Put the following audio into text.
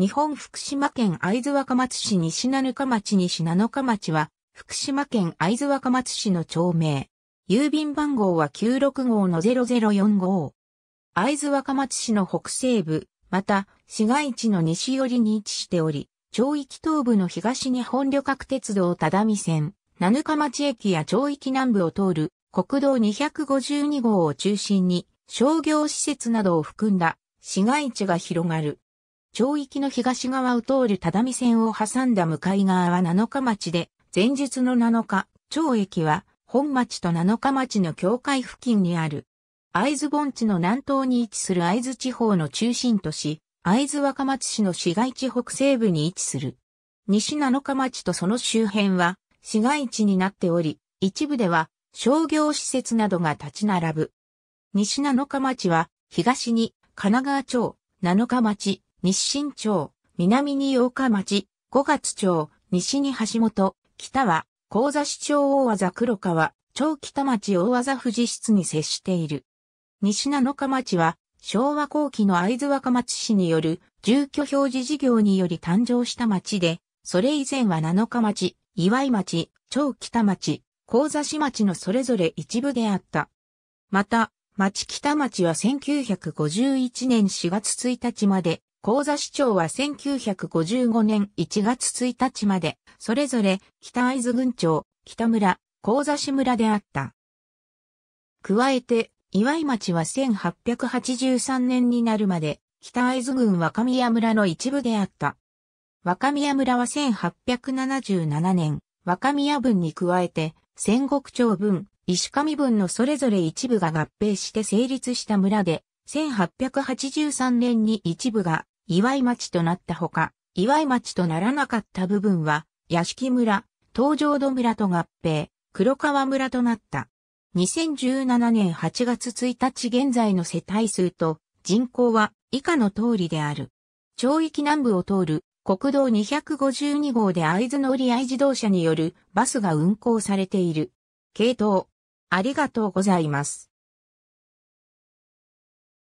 日本福島県会津若松市西七日町西七日町は、福島県会津若松市の町名。郵便番号は96 5の0045。会津若松市の北西部、また、市街地の西寄りに位置しており、町域東部の東日本旅客鉄道只見線、七日町駅や町域南部を通る国道252号を中心に商業施設などを含んだ市街地が広がる。町域の東側を通る只見線を挟んだ向かい側は七日町で、前日の七日、町駅は本町と七日町の境界付近にある。会津盆地の南東に位置する会津地方の中心都市、会津若松市の市街地北西部に位置する。西七日町とその周辺は市街地になっており、一部では商業施設などが立ち並ぶ。西七日町は東に神奈川町、七日町、日新町、南に八日町、五月町、西に橋本、北は、高座市町大技黒川、町北町大技富士室に接している。西七日町は、昭和後期の会津若松市による住居表示事業により誕生した町で、それ以前は七日町、岩井町、町北町、高座市町のそれぞれ一部であった。また、町北町は1951年4月1日まで高座市長は1955年1月1日まで、それぞれ北会津郡町、北村、高座市村であった。加えて、岩井町は1883年になるまで、北会津郡若宮村の一部であった。若宮村は1877年、若宮分に加えて、戦国町分、石上分のそれぞれ一部が合併して成立した村で、1883年に一部が岩井町となったほか、岩井町とならなかった部分は、屋敷村、東条戸村と合併、黒川村となった。2017年8月1日現在の世帯数と人口は以下の通りである。町域南部を通る国道252号で会津乗り合い自動車によるバスが運行されている。系統。ありがとうございます。